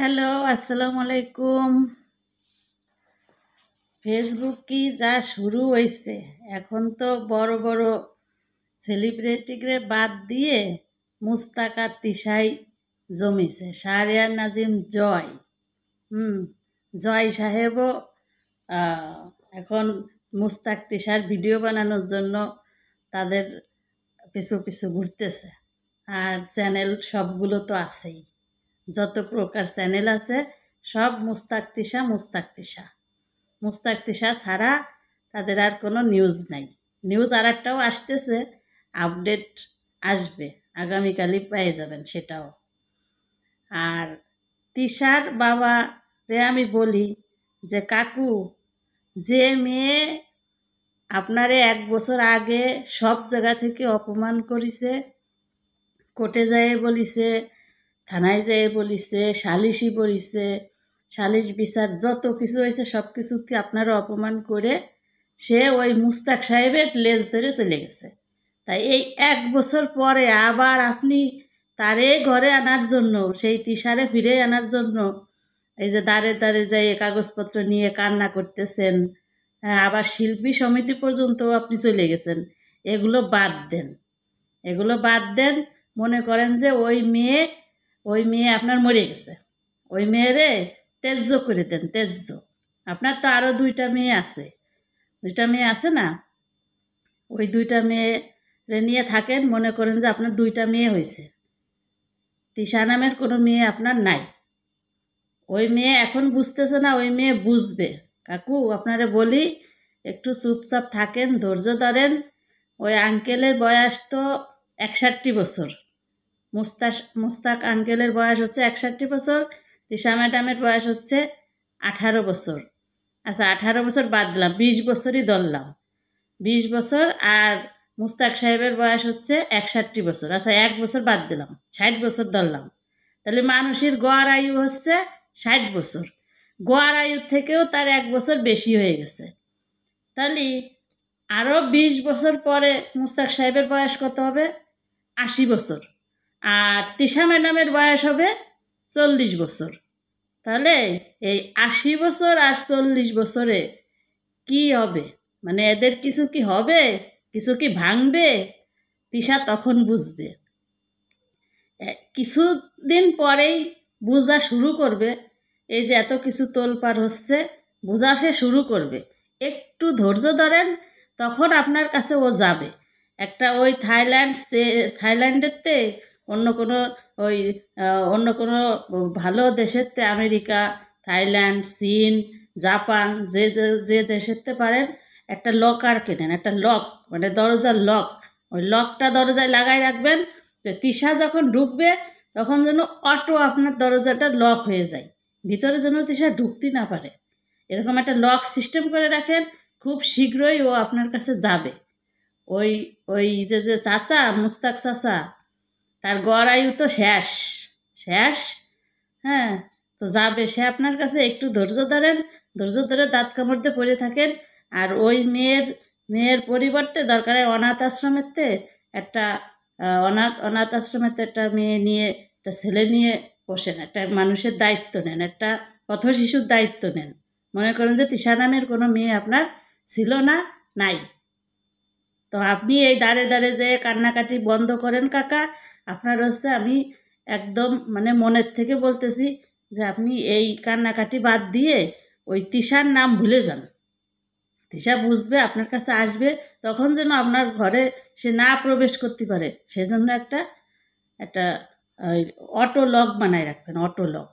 hello আসসালামু আলাইকুম Facebook কি যা শুরু হয়েছে এখন তো বড় বড় সেলিব্রিটিকে বাদ দিয়ে মুস্তাকা তিসাই জমেছে শাহরিয়ার নাজিম জয় হুম জয় সাহেবও এখন মুস্তাক তিসার ভিডিও বানানোর জন্য তাদের পিছু পিছু ঘুরতেছে আর চ্যানেল সবগুলো তো আছেই যত প্রকার চ্যানেল আছে সব মুস্তাক মুস্তাকতিসা মুস্তাক মুস্তাক ছাড়া তাদের আর কোনো নিউজ নাই নিউজ আর একটাও আসতেছে আপডেট আসবে আগামীকালই পেয়ে যাবেন সেটাও আর তিসার বাবা রে আমি বলি যে কাকু যে মেয়ে আপনারে এক বছর আগে সব জায়গা থেকে অপমান করিছে কোর্টে যায় বলিছে থানায় যেয়ে বলিছে সালিশি পড়িছে সালিশ বিচার যত কিছু হয়েছে সব কিছুকে আপনারা অপমান করে সে ওই মুস্তাক সাহেবের লেজ ধরে চলে গেছে তাই এই এক বছর পরে আবার আপনি তারে ঘরে আনার জন্য সেই তিসারে ফিরে আনার জন্য এই যে দাঁড়ে দাঁড়ে যাই কাগজপত্র নিয়ে কান্না করতেছেন হ্যাঁ, আবার শিল্পী সমিতি পর্যন্ত আপনি চলে গেছেন এগুলো বাদ দেন এগুলো বাদ দেন মনে করেন যে ওই মেয়ে ওই মেয়ে আপনার মরে গেছে ওই মেয়েরে তেজ্য করে দেন তেজ্য আপনার তো আরও দুইটা মেয়ে আছে দুইটা মেয়ে আছে না ওই দুইটা মেয়ে নিয়ে থাকেন মনে করেন যে আপনার দুইটা মেয়ে হয়েছে তিশা নামের কোনো মেয়ে আপনার নাই ওই মেয়ে এখন বুঝতেছে না ওই মেয়ে বুঝবে কাকু আপনারে বলি একটু চুপচাপ থাকেন ধৈর্য ধরেন ওই আঙ্কেলের বয়স তো একষাটটি বছর মুস্তা মুস্তাক আঙ্কেলের বয়স হচ্ছে একষট্টি বছর দিশা ম্যাডামের বয়স হচ্ছে আঠারো বছর আচ্ছা আঠারো বছর বাদ দিলাম বিশ বছরই ধরলাম বিশ বছর আর মুস্তাক সাহেবের বয়স হচ্ছে একষট্টি বছর আচ্ছা এক বছর বাদ দিলাম ষাট বছর ধরলাম তাহলে মানুষের গড় আয়ু হচ্ছে ষাট বছর গোয়ার আয়ুর থেকেও তার এক বছর বেশি হয়ে গেছে তাহলে আরও বিশ বছর পরে মুস্তাক সাহেবের বয়স কত হবে আশি বছর আর তিশা ম্যাডামের বয়স হবে চল্লিশ বছর তাহলে এই আশি বছর আর চল্লিশ বছরে কি হবে মানে এদের কিছু কি হবে কিছু কি ভাঙবে তিশা তখন বুঝবে কিছুদিন পরেই বোঝা শুরু করবে এই যে এত কিছু তোলপার হচ্ছে বোঝা সে শুরু করবে একটু ধৈর্য ধরেন তখন আপনার কাছে ও যাবে একটা ওই থাইল্যান্ড থাইল্যান্ডের তে অন্য কোনো ওই অন্য কোনো ভালো দেশের তে আমেরিকা থাইল্যান্ড চীন জাপান যে যে দেশের তে পারেন একটা লক আর কেনেন একটা লক মানে দরজার লক ওই লকটা দরজায় লাগাই রাখবেন যে তিসা যখন ঢুকবে তখন যেন অটো আপনার দরজাটা লক হয়ে যায় ভিতরে যেন তিসা ঢুকতে না পারে এরকম একটা লক সিস্টেম করে রাখেন খুব শীঘ্রই ও আপনার কাছে যাবে ওই ওই যে যে চাচা মুস্তাক চাচা তার গড়ায়ু তো শেষ শেষ হ্যাঁ তো যাবে সে আপনার কাছে একটু ধৈর্য ধরেন ধৈর্য ধরে দাঁত কামড়তে পড়ে থাকেন আর ওই মেয়ের মেয়ের পরিবর্তে দরকার হয় অনাথ আশ্রমেরতে একটা অনাথ অনাথ আশ্রমেতে একটা মেয়ে নিয়ে একটা ছেলে নিয়ে বসেন একটা মানুষের দায়িত্ব নেন একটা পথ শিশুর দায়িত্ব নেন মনে করেন যে তিশা নামের কোনো মেয়ে আপনার ছিল না নাই তো আপনি এই দাঁড়ে দাঁড়ে যেয়ে কান্নাকাটি বন্ধ করেন কাকা আপনার হচ্ছে আমি একদম মানে মনের থেকে বলতেছি যে আপনি এই কান্নাকাটি বাদ দিয়ে ওই তিশার নাম ভুলে যান তিশা বুঝবে আপনার কাছে আসবে তখন যেন আপনার ঘরে সে না প্রবেশ করতে পারে সেজন্য একটা একটা ওই অটো লক বানায় রাখবেন অটো লক